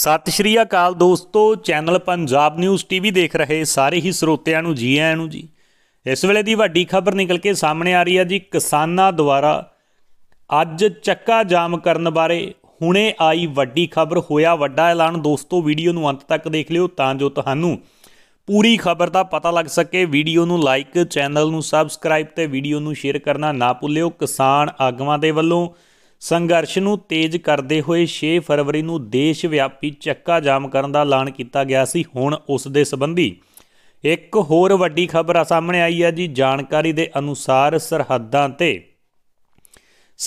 ਸਤਿ ਸ਼੍ਰੀ ਅਕਾਲ ਦੋਸਤੋ channel Punjab news TV ਦੇਖ ਰਹੇ ਸਾਰੇ ਹੀ ਸਰੋਤਿਆਂ ਨੂੰ ਜੀ ਆਇਆਂ ਨੂੰ ਜੀ ਇਸ ਵੇਲੇ ਦੀ ਵੱਡੀ ਖਬਰ ਨਿਕਲ ਕੇ ਸਾਹਮਣੇ ਆ ਰਹੀ ਹੈ ਜੀ ਕਿਸਾਨਾਂ ਦੁਆਰਾ ਅੱਜ ਚੱਕਾ ਜਾਮ ਕਰਨ ਬਾਰੇ ਹੁਣੇ ਆਈ ਵੱਡੀ ਖਬਰ ਹੋਇਆ ਵੱਡਾ ਐਲਾਨ ਦੋਸਤੋ ਵੀਡੀਓ ਨੂੰ ਅੰਤ ਤੱਕ ਦੇਖ ਲਿਓ ਤਾਂ ਜੋ ਤੁਹਾਨੂੰ ਪੂਰੀ ਖਬਰ ਦਾ ਪਤਾ ਲੱਗ ਸਕੇ ਵੀਡੀਓ ਨੂੰ ਲਾਈਕ ਚੈਨਲ ਨੂੰ ਸਬਸਕ੍ਰਾਈਬ ਤੇ ਵੀਡੀਓ ਨੂੰ ਸ਼ੇਅਰ ਕਰਨਾ ਨਾ ਭੁੱਲਿਓ ਕਿਸਾਨ ਆਗੂਆਂ ਦੇ ਵੱਲੋਂ ਸੰਘਰਸ਼ ਨੂੰ ਤੇਜ਼ ਕਰਦੇ ਹੋਏ 6 ਫਰਵਰੀ ਨੂੰ ਦੇਸ਼ ਵਿਆਪੀ ਚੱਕਾ ਜਾਮ ਕਰਨ ਦਾ ਐਲਾਨ ਕੀਤਾ ਗਿਆ ਸੀ ਹੁਣ ਉਸ ਦੇ ਸੰਬੰਧੀ ਇੱਕ ਹੋਰ ਵੱਡੀ ਖਬਰ ਸਾਹਮਣੇ ਆਈ ਹੈ ਜੀ ਜਾਣਕਾਰੀ ਦੇ ਅਨੁਸਾਰ ਸਰਹੱਦਾਂ ਤੇ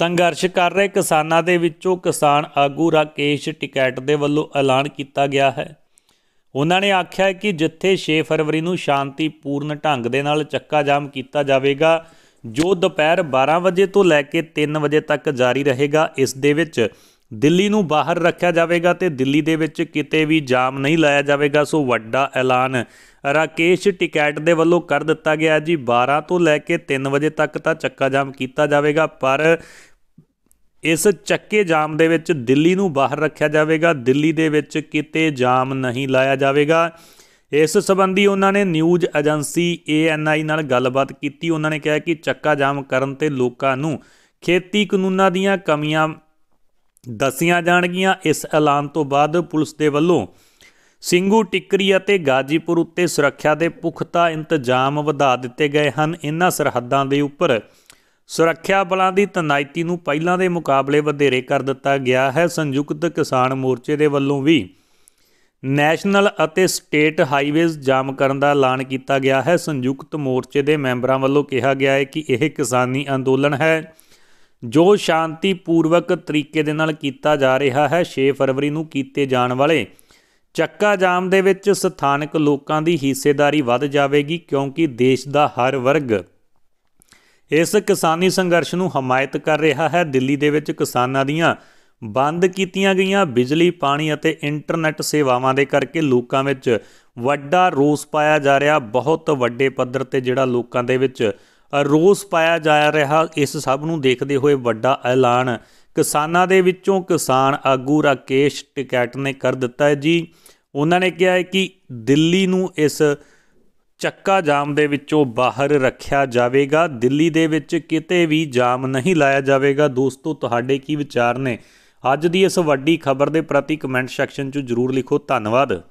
ਸੰਘਰਸ਼ ਕਰ ਰਹੇ ਕਿਸਾਨਾਂ ਦੇ ਵਿੱਚੋਂ ਕਿਸਾਨ ਆਗੂ ਰਾਕੇਸ਼ ਟਿਕਟ ਦੇ ਵੱਲੋਂ ਐਲਾਨ ਕੀਤਾ ਗਿਆ ਹੈ ਉਹਨਾਂ ਨੇ ਆਖਿਆ ਕਿ ਜਿੱਥੇ 6 ਫਰਵਰੀ ਨੂੰ ਸ਼ਾਂਤੀਪੂਰਨ ਢੰਗ ਦੇ ਨਾਲ ਚੱਕਾ ਜਾਮ ਕੀਤਾ ਜਾਵੇਗਾ ਜੋ ਦੁਪਹਿਰ 12 ਵਜੇ ਤੋਂ ਲੈ ਕੇ 3 ਵਜੇ ਤੱਕ ਜਾਰੀ ਰਹੇਗਾ ਇਸ ਦੇ ਵਿੱਚ ਦਿੱਲੀ ਨੂੰ ਬਾਹਰ ਰੱਖਿਆ ਜਾਵੇਗਾ ਤੇ ਦਿੱਲੀ ਦੇ ਵਿੱਚ ਕਿਤੇ ਵੀ ਜਾਮ ਨਹੀਂ ਲਾਇਆ ਜਾਵੇਗਾ ਸੋ ਵੱਡਾ ਐਲਾਨ ਰਾਕੇਸ਼ ਟਿਕਟ ਦੇ ਵੱਲੋਂ ਕਰ ਦਿੱਤਾ ਗਿਆ ਜੀ 12 ਤੋਂ ਲੈ ਕੇ 3 ਵਜੇ ਤੱਕ ਤਾਂ ਚੱਕਾ ਜਾਮ ਕੀਤਾ ਜਾਵੇਗਾ ਪਰ ਇਸ ਚੱਕੇ ਜਾਮ ਦੇ ਵਿੱਚ ਦਿੱਲੀ ਨੂੰ ਬਾਹਰ ਰੱਖਿਆ ਜਾਵੇਗਾ ਦਿੱਲੀ ਦੇ ਵਿੱਚ ਕਿਤੇ ਜਾਮ ਨਹੀਂ ਲਾਇਆ ਜਾਵੇਗਾ ਇਸ ਸਬੰਧੀ ਉਹਨਾਂ ਨੇ ਨਿਊਜ਼ ਏਜੰਸੀ ਏਐਨਆਈ ਨਾਲ ਗੱਲਬਾਤ ਕੀਤੀ ਉਹਨਾਂ ਨੇ ਕਿਹਾ ਕਿ ਚੱਕਾ ਜਾਮ ਕਰਨ ਤੇ ਲੋਕਾਂ ਨੂੰ ਖੇਤੀ ਕਾਨੂੰਨਾਂ ਦੀਆਂ ਕਮੀਆਂ ਦੱਸੀਆਂ ਜਾਣਗੀਆਂ ਇਸ ਐਲਾਨ ਤੋਂ ਬਾਅਦ ਪੁਲਿਸ ਦੇ ਵੱਲੋਂ ਸਿੰਘੂ ਟਿੱਕਰੀ ਅਤੇ ਗਾਜੀਪੁਰ ਉੱਤੇ ਸੁਰੱਖਿਆ ਦੇ ਪੁਖਤਾ ਇੰਤਜ਼ਾਮ ਵਧਾ ਦਿੱਤੇ ਗਏ ਹਨ ਇਨ੍ਹਾਂ ਸਰਹੱਦਾਂ ਦੇ ਉੱਪਰ ਸੁਰੱਖਿਆ ਬਲਾਂ ਦੀ ਤਨਾਇਤੀ ਨੂੰ ਪਹਿਲਾਂ ਦੇ ਮੁਕਾਬਲੇ ਵਧੇਰੇ ਕਰ ਦਿੱਤਾ ਗਿਆ ਹੈ ਸੰਯੁਕਤ ਕਿਸਾਨ ਮੋਰਚੇ ਦੇ ਵੱਲੋਂ ਵੀ ਨੈਸ਼ਨਲ ਅਤੇ ਸਟੇਟ ਹਾਈਵੇਜ਼ ਜਾਮ ਕਰਨ ਦਾ ਐਲਾਨ ਕੀਤਾ ਗਿਆ ਹੈ ਸੰਯੁਕਤ ਮੋਰਚੇ ਦੇ ਮੈਂਬਰਾਂ ਵੱਲੋਂ ਕਿਹਾ ਗਿਆ ਹੈ ਕਿ ਇਹ ਕਿਸਾਨੀ ਅੰਦੋਲਨ ਹੈ ਜੋ ਸ਼ਾਂਤੀਪੂਰਵਕ ਤਰੀਕੇ ਦੇ ਨਾਲ ਕੀਤਾ ਜਾ ਰਿਹਾ ਹੈ 6 ਫਰਵਰੀ ਨੂੰ ਕੀਤੇ ਜਾਣ ਵਾਲੇ ਚੱਕਾ ਜਾਮ ਦੇ ਵਿੱਚ ਸਥਾਨਕ ਲੋਕਾਂ ਦੀ ਹਿੱਸੇਦਾਰੀ ਵੱਧ ਜਾਵੇਗੀ ਕਿਉਂਕਿ ਦੇਸ਼ ਦਾ ਹਰ ਵਰਗ ਇਸ ਕਿਸਾਨੀ ਸੰਘਰਸ਼ ਨੂੰ ਹਮਾਇਤ ਕਰ ਰਿਹਾ ਹੈ ਦਿੱਲੀ ਦੇ ਵਿੱਚ ਕਿਸਾਨਾਂ ਦੀਆਂ ਬੰਦ ਕੀਤੀਆਂ ਗਈਆਂ ਬਿਜਲੀ ਪਾਣੀ ਅਤੇ ਇੰਟਰਨੈਟ ਸੇਵਾਵਾਂ ਦੇ ਕਰਕੇ ਲੋਕਾਂ ਵਿੱਚ ਵੱਡਾ ਰੋਸ ਪਾਇਆ ਜਾ ਰਿਹਾ ਬਹੁਤ ਵੱਡੇ ਪੱਧਰ ਤੇ ਜਿਹੜਾ ਲੋਕਾਂ ਦੇ ਵਿੱਚ ਰੋਸ ਪਾਇਆ ਜਾ ਰਿਹਾ ਇਸ ਸਭ ਨੂੰ ਦੇਖਦੇ ਹੋਏ ਵੱਡਾ ਐਲਾਨ ਕਿਸਾਨਾਂ ਦੇ ਵਿੱਚੋਂ ਕਿਸਾਨ ਆਗੂ ਰਾਕੇਸ਼ ਟਿਕਟ ਨੇ ਕਰ ਦਿੱਤਾ ਹੈ ਜੀ ਉਹਨਾਂ ਨੇ ਕਿਹਾ ਹੈ ਕਿ ਦਿੱਲੀ ਨੂੰ ਇਸ ਚੱਕਾ ਜਾਮ ਦੇ ਵਿੱਚੋਂ ਬਾਹਰ ਰੱਖਿਆ ਜਾਵੇਗਾ ਦਿੱਲੀ ਦੇ ਵਿੱਚ ਕਿਤੇ ਵੀ ਜਾਮ ਨਹੀਂ ਲਾਇਆ ਜਾਵੇਗਾ ਦੋਸਤੋ ਤੁਹਾਡੇ ਕੀ ਵਿਚਾਰ ਨੇ ਅੱਜ ਦੀ ਇਸ ਵੱਡੀ ਖਬਰ ਦੇ ਪ੍ਰਤੀ ਕਮੈਂਟ ਸੈਕਸ਼ਨ 'ਚ ਜ਼ਰੂਰ ਲਿਖੋ ਧੰਨਵਾਦ